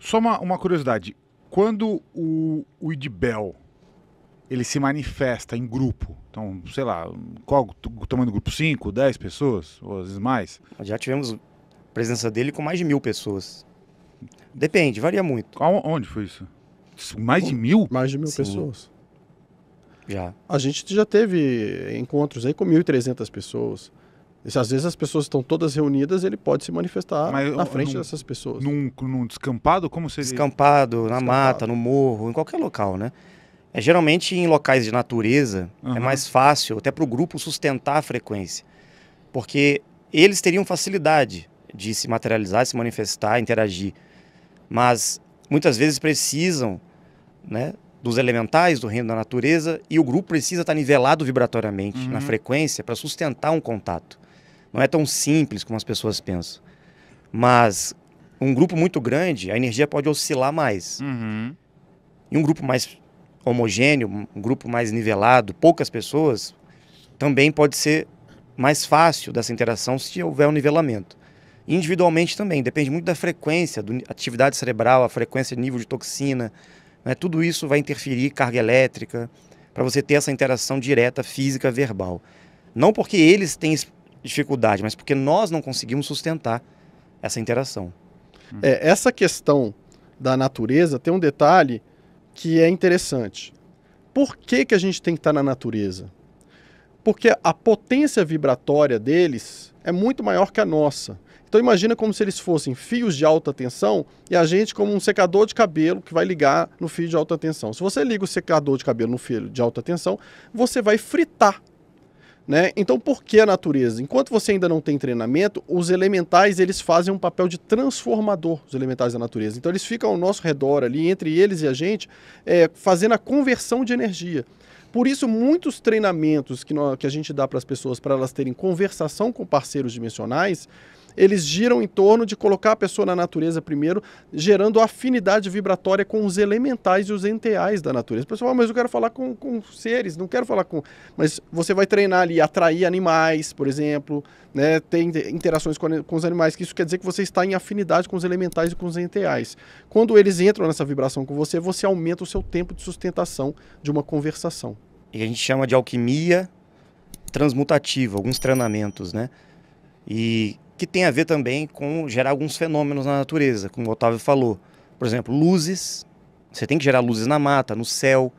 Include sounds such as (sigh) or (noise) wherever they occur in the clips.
Só uma, uma curiosidade. Quando o, o Idibel ele se manifesta em grupo, então, sei lá, qual o tamanho do grupo? 5, 10 pessoas? Ou às vezes mais? Já tivemos presença dele com mais de mil pessoas. Depende, varia muito. Onde foi isso? Mais de mil? Mais de mil Sim. pessoas. Já. A gente já teve encontros aí com 1.300 pessoas às vezes as pessoas estão todas reunidas, ele pode se manifestar Mas, na frente num, dessas pessoas. Num, num, descampado, como seria? Descampado, na descampado. mata, no morro, em qualquer local, né? É, geralmente em locais de natureza uhum. é mais fácil até para o grupo sustentar a frequência, porque eles teriam facilidade de se materializar, se manifestar, interagir, mas muitas vezes precisam, né, dos elementais do reino da natureza e o grupo precisa estar tá nivelado vibratoriamente uhum. na frequência para sustentar um contato não é tão simples como as pessoas pensam. Mas um grupo muito grande, a energia pode oscilar mais. Uhum. E um grupo mais homogêneo, um grupo mais nivelado, poucas pessoas, também pode ser mais fácil dessa interação se houver um nivelamento. Individualmente também, depende muito da frequência, da atividade cerebral, a frequência, nível de toxina. Né? Tudo isso vai interferir, carga elétrica, para você ter essa interação direta física verbal. Não porque eles têm dificuldade, mas porque nós não conseguimos sustentar essa interação. Uhum. É, essa questão da natureza tem um detalhe que é interessante. Por que, que a gente tem que estar tá na natureza? Porque a potência vibratória deles é muito maior que a nossa. Então imagina como se eles fossem fios de alta tensão e a gente como um secador de cabelo que vai ligar no fio de alta tensão. Se você liga o secador de cabelo no fio de alta tensão, você vai fritar né? Então, por que a natureza? Enquanto você ainda não tem treinamento, os elementais eles fazem um papel de transformador, os elementais da natureza. Então, eles ficam ao nosso redor ali, entre eles e a gente, é, fazendo a conversão de energia. Por isso, muitos treinamentos que, nós, que a gente dá para as pessoas para elas terem conversação com parceiros dimensionais, eles giram em torno de colocar a pessoa na natureza primeiro, gerando afinidade vibratória com os elementais e os enteais da natureza. O pessoal, ah, mas eu quero falar com, com seres, não quero falar com. Mas você vai treinar ali, atrair animais, por exemplo, né? ter interações com, com os animais, que isso quer dizer que você está em afinidade com os elementais e com os enteais. Quando eles entram nessa vibração com você, você aumenta o seu tempo de sustentação de uma conversação. E a gente chama de alquimia transmutativa, alguns treinamentos, né? E que tem a ver também com gerar alguns fenômenos na natureza, como o Otávio falou. Por exemplo, luzes. Você tem que gerar luzes na mata, no céu,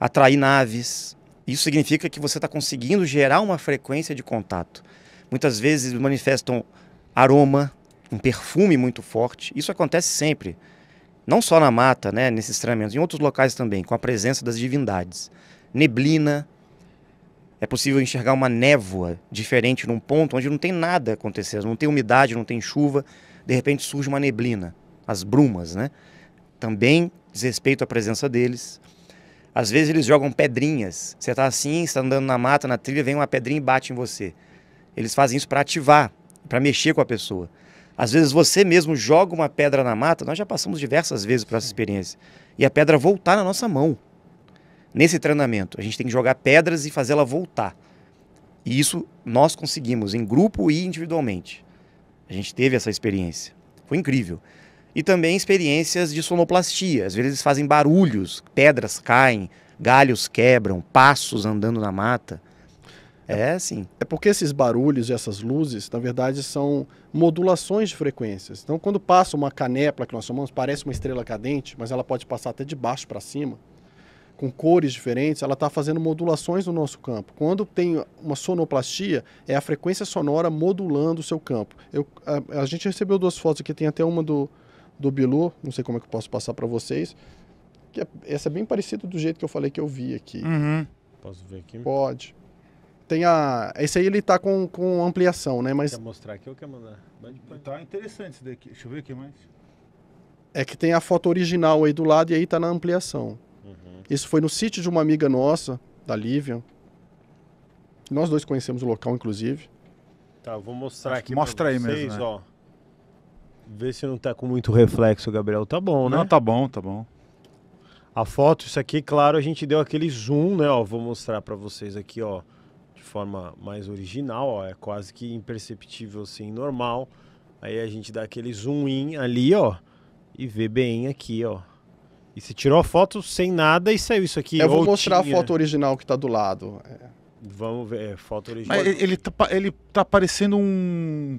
atrair naves. Isso significa que você está conseguindo gerar uma frequência de contato. Muitas vezes manifestam aroma, um perfume muito forte. Isso acontece sempre. Não só na mata, né, nesses treinamentos, em outros locais também, com a presença das divindades. Neblina, é possível enxergar uma névoa diferente num ponto onde não tem nada acontecendo, não tem umidade, não tem chuva, de repente surge uma neblina, as brumas, né? Também diz respeito à presença deles. Às vezes eles jogam pedrinhas. Você está assim, está andando na mata, na trilha, vem uma pedrinha e bate em você. Eles fazem isso para ativar, para mexer com a pessoa. Às vezes você mesmo joga uma pedra na mata, nós já passamos diversas vezes por essa experiência, e a pedra voltar na nossa mão. Nesse treinamento, a gente tem que jogar pedras e fazê-la voltar. E isso nós conseguimos, em grupo e individualmente. A gente teve essa experiência. Foi incrível. E também experiências de sonoplastia. Às vezes eles fazem barulhos, pedras caem, galhos quebram, passos andando na mata. É, é sim. É porque esses barulhos e essas luzes, na verdade, são modulações de frequências. Então, quando passa uma canepla que nós chamamos, parece uma estrela cadente, mas ela pode passar até de baixo para cima com cores diferentes, ela está fazendo modulações no nosso campo. Quando tem uma sonoplastia, é a frequência sonora modulando o seu campo. Eu, a, a gente recebeu duas fotos aqui, tem até uma do, do Bilu, não sei como é que eu posso passar para vocês. Que é, essa é bem parecida do jeito que eu falei que eu vi aqui. Uhum. Posso ver aqui? Pode. Tem a. Esse aí ele tá com, com ampliação, né? Mas. Quer mostrar aqui ou quer mandar? Tá interessante esse daqui. Deixa eu ver aqui mais. É que tem a foto original aí do lado e aí tá na ampliação. Uhum. Isso foi no sítio de uma amiga nossa, da Lívia. Nós dois conhecemos o local, inclusive. Tá, vou mostrar é, aqui. Mostra aí vocês, mesmo. Né? Ó. Vê se não tá com muito reflexo, Gabriel. Tá bom, né? Não, tá bom, tá bom. A foto, isso aqui, claro, a gente deu aquele zoom, né? Ó, vou mostrar para vocês aqui, ó, de forma mais original, ó, é quase que imperceptível assim, normal. Aí a gente dá aquele zoom in ali, ó, e vê bem aqui, ó, e se tirou a foto sem nada e saiu isso aqui. Eu vou mostrar tinha... a foto original que está do lado. É. Vamos ver, é, foto original. Mas ele tá, ele tá parecendo um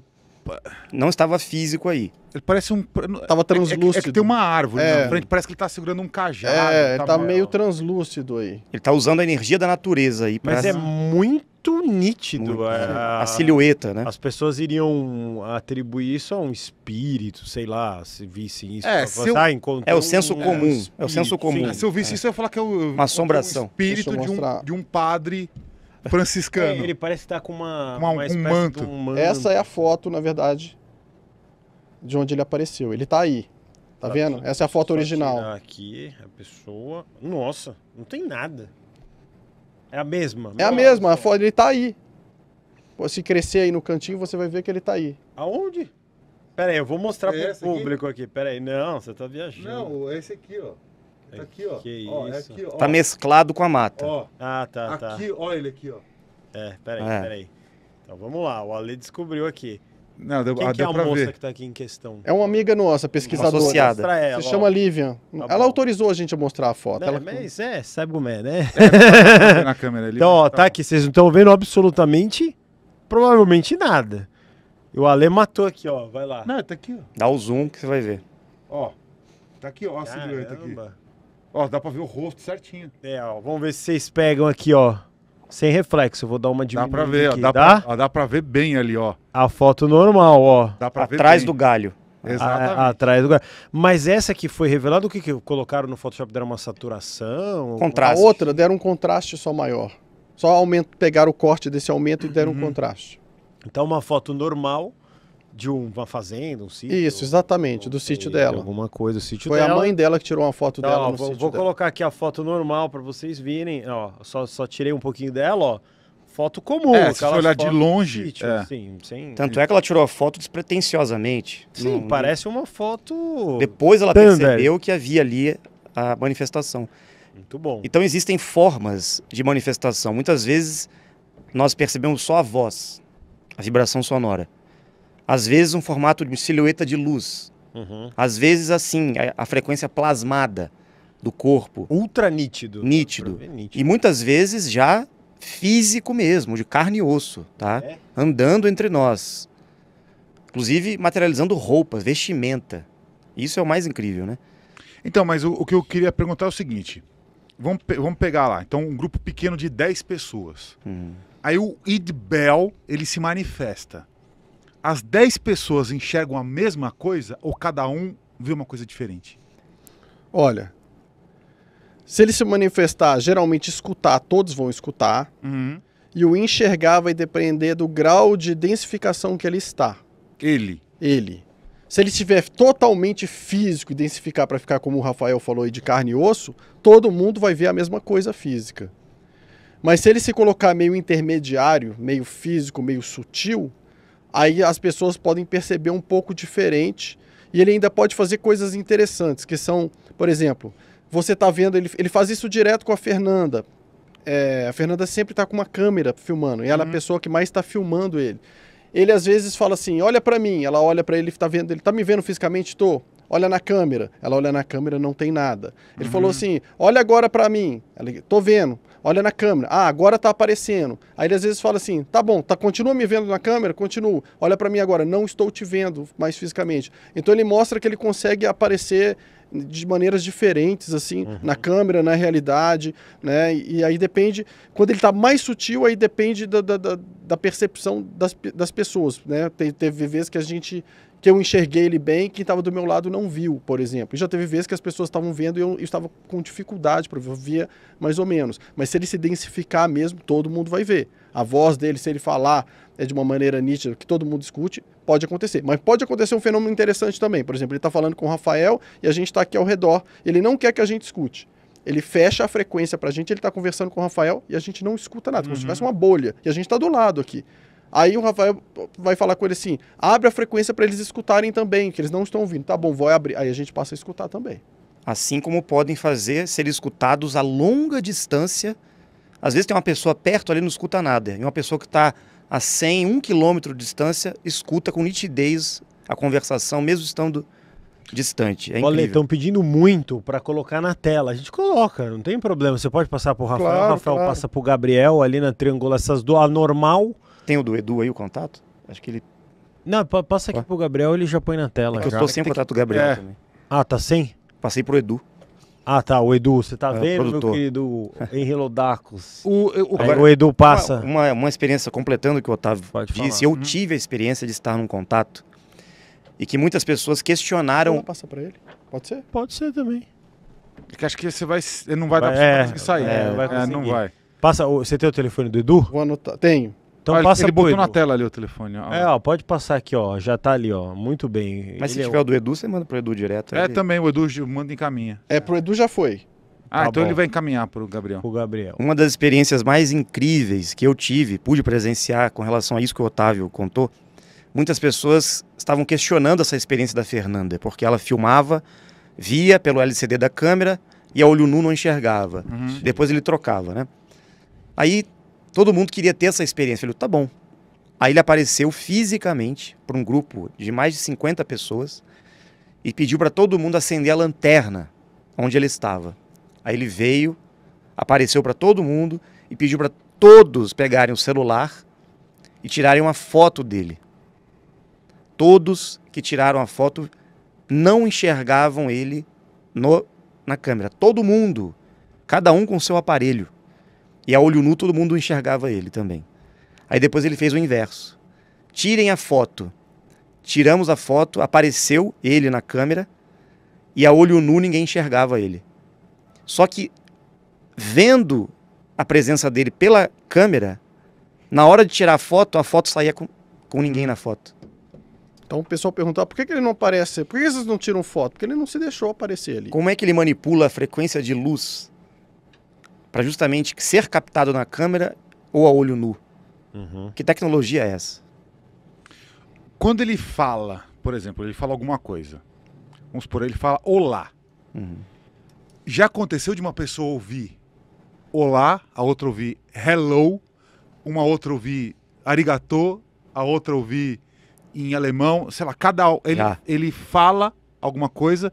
não estava físico aí. Ele parece um. Tava é, é translúcido. É, é, que tem uma árvore é. na frente, parece que ele tá segurando um cajado. É, ele tá meio translúcido aí. Ele tá usando a energia da natureza aí. Mas é muito nítido. Muito, a... É. a silhueta, né? As pessoas iriam atribuir isso a um espírito, sei lá, se vissem isso. É, se eu... Assim, ah, é o senso comum. Um é, o senso comum. Sim, se eu visse isso, eu ia falar que é o, uma assombração. espírito de um, de um padre franciscano. É, ele parece estar tá com uma, uma, uma um, manto. um, manto. Essa é a foto, na verdade, de onde ele apareceu. Ele está aí. Tá, tá vendo? Essa é a foto original. Aqui, a pessoa. Nossa, não tem nada. É a mesma. É a mesma, a foto, ele está aí. se crescer aí no cantinho, você vai ver que ele está aí. Aonde? Pera aí, eu vou mostrar é pro público aqui? aqui. Pera aí, não, você tá viajando. Não, é esse aqui, ó. Tá aqui, ó. Que ó, é isso? É aqui, ó. Tá mesclado com a mata. Ó, ah, tá, tá. Aqui, ó ele aqui, ó. É, peraí, é. peraí. Então vamos lá, o Ale descobriu aqui. Não, deu, Quem ah, que é a moça ver. que está aqui em questão? É uma amiga nossa, pesquisadora. Associada. Ela, Se chama Lívia. Tá ela autorizou a gente a mostrar a foto. Não, ela... Mas é, sabe como é, né? É, tá na câmera ali. (laughs) Tá então, ó, tá, tá aqui, vocês não estão vendo absolutamente, provavelmente nada. E o Ale matou aqui, ó, vai lá. Não, tá aqui, ó. Dá o zoom que você vai ver. Ó, tá aqui, ó, a aqui. Ó, dá pra ver o rosto certinho. É, ó, vamos ver se vocês pegam aqui, ó. Sem reflexo, vou dar uma diminuída Dá pra ver, aqui. ó, dá, dá? Tá? Pra, ó, dá pra ver bem ali, ó. A foto normal, ó. Dá pra ver Atrás do galho. Exatamente. A, atrás do galho. Mas essa que foi revelada, o que, que colocaram no Photoshop? Deram uma saturação? Contraste. A outra deram um contraste só maior. Só aumento, pegaram o corte desse aumento e deram uhum. um contraste. Então, uma foto normal de uma fazenda, um sítio? Isso, exatamente, do sítio dela. Alguma coisa, sítio Foi dela. a mãe dela que tirou uma foto então, dela ó, no vou, sítio Vou dela. colocar aqui a foto normal para vocês virem. Ó, só, só tirei um pouquinho dela, ó. Foto comum. É, se olhar de longe. Sítio, é. Assim, sem... Tanto é que ela tirou a foto despretensiosamente. Sim, parece uma foto... Depois ela percebeu que havia ali a manifestação. Muito bom. Então existem formas de manifestação. Muitas vezes nós percebemos só a voz, a vibração sonora. Às vezes um formato de silhueta de luz. Uhum. Às vezes, assim, a, a, frequência plasmada do corpo. Ultra nítido. Nítido. nítido. E muitas vezes já físico mesmo, de carne e osso, tá? É. Andando entre nós. Inclusive materializando roupas, vestimenta. Isso é o mais incrível, né? Então, mas o, o que eu queria perguntar é o seguinte. Vamos, pe vamos pegar lá, então, um grupo pequeno de 10 pessoas. Hum. Aí o Id Bell, ele se manifesta as 10 pessoas enxergam a mesma coisa ou cada um vê uma coisa diferente? Olha, se ele se manifestar, geralmente escutar, todos vão escutar. Uhum. E o enxergar vai depender do grau de densificação que ele está. Ele. Ele. Se ele estiver totalmente físico e densificar para ficar como o Rafael falou aí de carne e osso, todo mundo vai ver a mesma coisa física. Mas se ele se colocar meio intermediário, meio físico, meio sutil, aí as pessoas podem perceber um pouco diferente e ele ainda pode fazer coisas interessantes, que são, por exemplo, você está vendo, ele, ele faz isso direto com a Fernanda. É, a Fernanda sempre está com uma câmera filmando, e ela uhum. é a uhum. pessoa que mais está filmando ele. Ele às vezes fala assim: olha para mim, ela olha para ele, está vendo, ele está me vendo fisicamente, estou olha na câmera. Ela olha na câmera, não tem nada. Ele uhum. falou assim: olha agora para mim. Ela, tô vendo olha na câmera, ah, agora tá aparecendo. Aí ele às vezes fala assim, tá bom, tá, continua me vendo na câmera? Continuo. Olha para mim agora, não estou te vendo mais fisicamente. Então ele mostra que ele consegue aparecer de maneiras diferentes, assim, uhum. na câmera, na realidade, né? E, e aí depende, quando ele está mais sutil, aí depende da, da, da percepção das, das pessoas, né? tem teve vezes que a gente, que eu enxerguei ele bem, quem estava do meu lado não viu, por exemplo. E já teve vezes que as pessoas estavam vendo e eu, eu estava com dificuldade para ver, eu via mais ou menos. Mas se ele se densificar mesmo, todo mundo vai ver a voz dele, se ele falar é de uma maneira nítida, que todo mundo escute, pode acontecer. Mas pode acontecer um fenômeno interessante também. Por exemplo, ele está falando com o Rafael e a gente está aqui ao redor, ele não quer que a gente escute. Ele fecha a frequência para a gente, ele está conversando com o Rafael e a gente não escuta nada, uhum. como se uhum. tivesse uma bolha. E a gente está do lado aqui. Aí o Rafael vai falar com ele assim: abre a frequência para eles escutarem também, que eles não estão ouvindo. Tá bom, vou abrir. Aí a gente passa a escutar também. Assim como podem fazer ser escutados a longa distância às vezes tem uma pessoa perto ali não escuta nada, e uma pessoa que está a 100, 1 quilômetro de distância, escuta com nitidez a conversação, mesmo estando distante. É Olha, estão pedindo muito para colocar na tela. A gente coloca, não tem problema. Você pode passar para o Rafael, claro, o Rafael claro. passa para o Gabriel ali na triangula, essas do anormal. Tem o do Edu aí o contato? Acho que ele. Não, passa aqui para o Gabriel, ele já põe na tela. É eu estou sem o contato do Gabriel é. também. Ah, tá sem? Passei pro Edu. Ah, tá. O Edu, você tá é, vendo, produtor. meu querido (laughs) Henri Lodacos? O, o, agora, o Edu passa. Uma, uma, uma, experiência, completando o que o Otávio Pode disse, falar. eu hum. tive a experiência de estar num contato e que muitas pessoas questionaram. Passa para ele? Pode ser? Pode ser também. Porque é acho que você vai, não vai, vai dar pra é, conseguir sair. É, vai é, não vai. Passa, você tem o telefone do Edu? Vou anotar. Tenho. Então Olha, passa ele botou Edu. na tela ali o telefone. Ó. É, ó, pode passar aqui, ó. Já tá ali, ó. Muito bem. Mas ele se é tiver é... o do Edu, você manda pro Edu direto. É, também, o Edu manda e encaminha. É, pro Edu já foi. Ah, tá então bom. ele vai encaminhar pro Gabriel. Pro Gabriel. Uma das experiências mais incríveis que eu tive, pude presenciar com relação a isso que o Otávio contou, muitas pessoas estavam questionando essa experiência da Fernanda, porque ela filmava, via pelo LCD da câmera e a olho nu não enxergava. Uhum. Depois ele trocava, né? Aí Todo mundo queria ter essa experiência. Falei, tá bom. Aí ele apareceu fisicamente para um grupo de mais de 50 pessoas e pediu para todo mundo acender a lanterna onde ele estava. Aí ele veio, apareceu para todo mundo e pediu para todos pegarem o celular e tirarem uma foto dele. Todos que tiraram a foto não enxergavam ele no, na câmera. Todo mundo, cada um com seu aparelho. E a olho nu todo mundo enxergava ele também. Aí depois ele fez o inverso. Tirem a foto. Tiramos a foto, apareceu ele na câmera e a olho nu ninguém enxergava ele. Só que vendo a presença dele pela câmera, na hora de tirar a foto, a foto saía com, com ninguém na foto. Então o pessoal perguntava ah, por que, que ele não aparece, por que vocês não tiram foto? Porque ele não se deixou aparecer ali. Como é que ele manipula a frequência de luz para justamente ser captado na câmera ou a olho nu. Uhum. Que tecnologia é essa? Quando ele fala, por exemplo, ele fala alguma coisa. Vamos supor, ele fala olá. Uhum. Já aconteceu de uma pessoa ouvir olá, a outra ouvir hello, uma outra ouvir arigato, a outra ouvir em alemão, sei lá, cada ele, ele fala alguma coisa.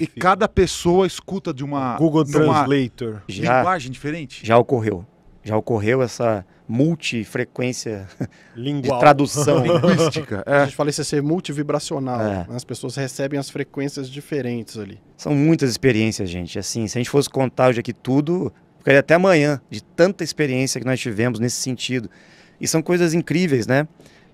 E cada pessoa escuta de uma. Google de Translator. Uma já, linguagem diferente? Já ocorreu. Já ocorreu essa multifrequência (laughs) de tradução. (laughs) Linguística. (laughs) É. A gente fala isso é ser multivibracional. É. As pessoas recebem as frequências diferentes ali. São muitas experiências, gente. Assim, se a gente fosse contar hoje aqui tudo, ficaria até amanhã de tanta experiência que nós tivemos nesse sentido. E são coisas incríveis, né?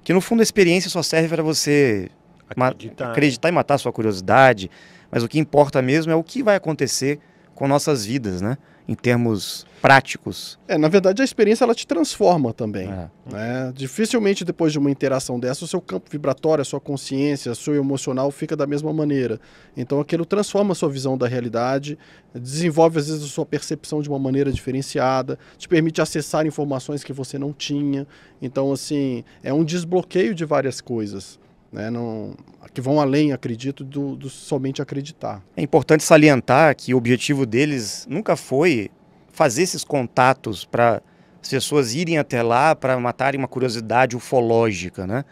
Que no fundo a experiência só serve para você acreditar. Né? acreditar e matar sua curiosidade. Mas o que importa mesmo é o que vai acontecer com nossas vidas, né? Em termos práticos. É, na verdade, a experiência ela te transforma também. É. Né? Dificilmente depois de uma interação dessa, o seu campo vibratório, a sua consciência, o seu emocional fica da mesma maneira. Então aquilo transforma a sua visão da realidade, desenvolve às vezes a sua percepção de uma maneira diferenciada, te permite acessar informações que você não tinha. Então, assim, é um desbloqueio de várias coisas. Né, não, que vão além, acredito, do, do, somente acreditar. É importante salientar que o objetivo deles nunca foi fazer esses contatos para as pessoas irem até lá para matarem uma curiosidade ufológica. Né?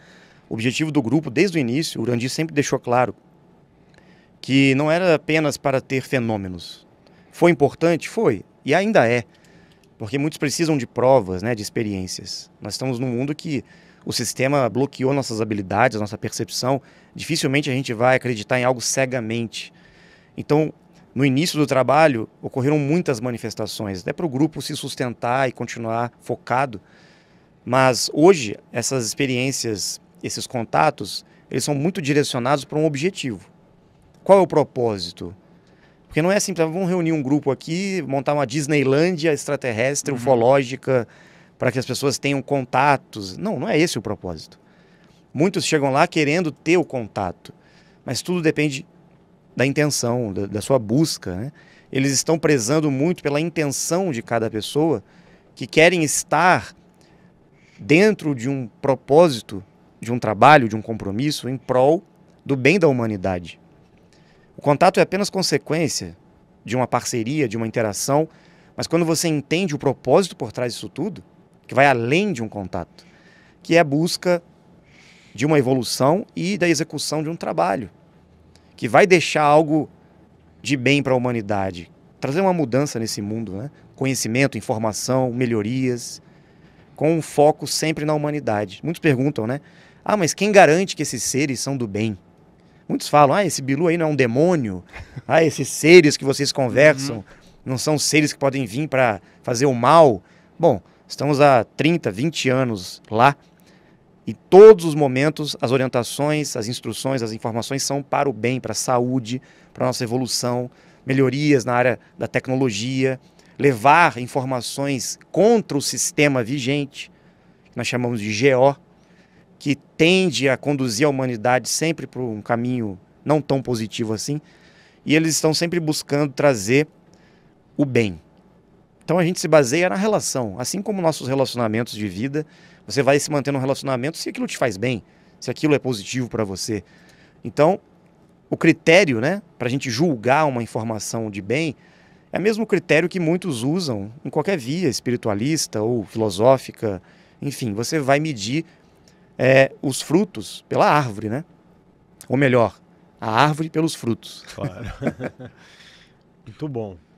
O objetivo do grupo, desde o início, o Urandi sempre deixou claro que não era apenas para ter fenômenos. Foi importante? Foi. E ainda é. Porque muitos precisam de provas, né, de experiências. Nós estamos num mundo que o sistema bloqueou nossas habilidades, nossa percepção. Dificilmente a gente vai acreditar em algo cegamente. Então, no início do trabalho, ocorreram muitas manifestações, até para o grupo se sustentar e continuar focado. Mas hoje, essas experiências, esses contatos, eles são muito direcionados para um objetivo. Qual é o propósito? Porque não é assim, vamos reunir um grupo aqui, montar uma Disneylândia extraterrestre, uhum. ufológica, para que as pessoas tenham contatos. Não, não é esse o propósito. Muitos chegam lá querendo ter o contato, mas tudo depende da intenção, da, da sua busca. Né? Eles estão prezando muito pela intenção de cada pessoa que querem estar dentro de um propósito, de um trabalho, de um compromisso em prol do bem da humanidade. O contato é apenas consequência de uma parceria, de uma interação, mas quando você entende o propósito por trás disso tudo, que vai além de um contato, que é a busca de uma evolução e da execução de um trabalho, que vai deixar algo de bem para a humanidade, trazer uma mudança nesse mundo, né? Conhecimento, informação, melhorias, com um foco sempre na humanidade. Muitos perguntam, né? Ah, mas quem garante que esses seres são do bem? Muitos falam, ah, esse Bilu aí não é um demônio. (laughs) Ah, esses seres que vocês uhum. conversam uhum. não são seres que podem vir para fazer o mal. Bom, Estamos há 30, 20 anos lá e todos os momentos as orientações, as instruções, as informações são para o bem, para a saúde, para a nossa evolução, melhorias na área da tecnologia, levar informações contra o sistema vigente, que nós chamamos de GO, que tende a conduzir a humanidade sempre para um caminho não tão positivo assim, e eles estão sempre buscando trazer o bem. Então a gente se baseia na relação. Assim como nossos relacionamentos de vida, você vai se manter num relacionamento se aquilo te faz bem, se aquilo é positivo para você. Então, o critério, né, para a gente julgar uma informação de bem, é o mesmo critério que muitos usam em qualquer via espiritualista ou filosófica. Enfim, você vai medir é, os frutos pela árvore, né? Ou melhor, a árvore pelos frutos. Claro. (laughs) Muito bom.